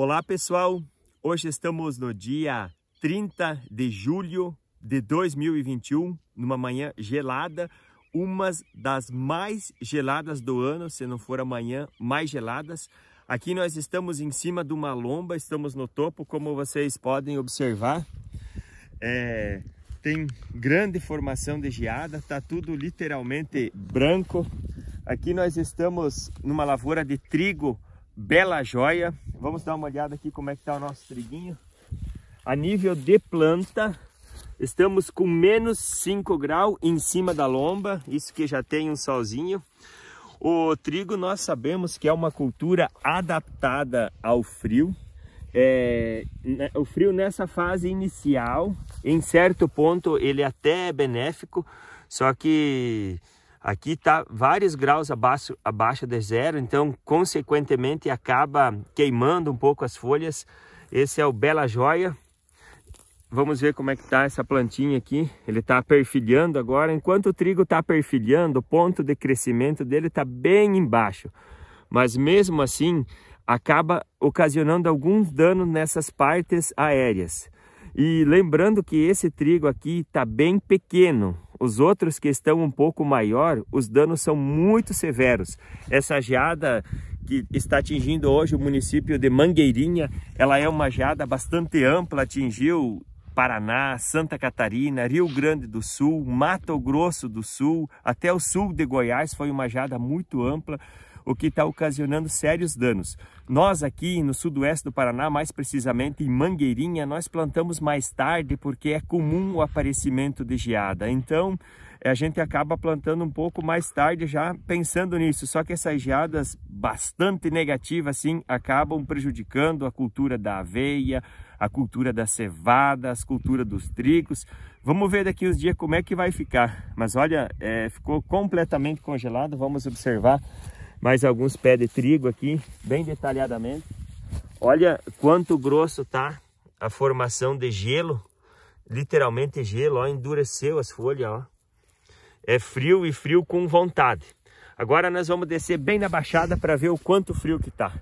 Olá pessoal, hoje estamos no dia 30 de julho de 2021, numa manhã gelada, uma das mais geladas do ano, se não for amanhã, mais geladas. Aqui nós estamos em cima de uma lomba, estamos no topo, como vocês podem observar. É, tem grande formação de geada, está tudo literalmente branco. Aqui nós estamos numa lavoura de trigo bela joia. Vamos dar uma olhada aqui como é que está o nosso triguinho. A nível de planta, estamos com menos 5 graus em cima da lomba, isso que já tem um solzinho. O trigo nós sabemos que é uma cultura adaptada ao frio. É, né, o frio nessa fase inicial, em certo ponto ele é até é benéfico, só que Aqui está vários graus abaixo, abaixo de zero, então, consequentemente, acaba queimando um pouco as folhas. Esse é o Bela Joia. Vamos ver como é que está essa plantinha aqui. Ele está perfilhando agora. Enquanto o trigo está perfilhando, o ponto de crescimento dele está bem embaixo. Mas mesmo assim, acaba ocasionando alguns danos nessas partes aéreas. E lembrando que esse trigo aqui está bem pequeno, os outros que estão um pouco maior, os danos são muito severos. Essa geada que está atingindo hoje o município de Mangueirinha, ela é uma geada bastante ampla, atingiu Paraná, Santa Catarina, Rio Grande do Sul, Mato Grosso do Sul, até o sul de Goiás foi uma geada muito ampla o que está ocasionando sérios danos. Nós aqui no sudoeste do Paraná, mais precisamente em Mangueirinha, nós plantamos mais tarde porque é comum o aparecimento de geada. Então, a gente acaba plantando um pouco mais tarde já pensando nisso. Só que essas geadas bastante negativas, assim, acabam prejudicando a cultura da aveia, a cultura da cevada, as culturas dos trigos. Vamos ver daqui uns dias como é que vai ficar. Mas olha, é, ficou completamente congelado, vamos observar mais alguns pés de trigo aqui, bem detalhadamente. Olha quanto grosso tá a formação de gelo, literalmente gelo, ó, endureceu as folhas, ó. É frio e frio com vontade. Agora nós vamos descer bem na baixada para ver o quanto frio que tá.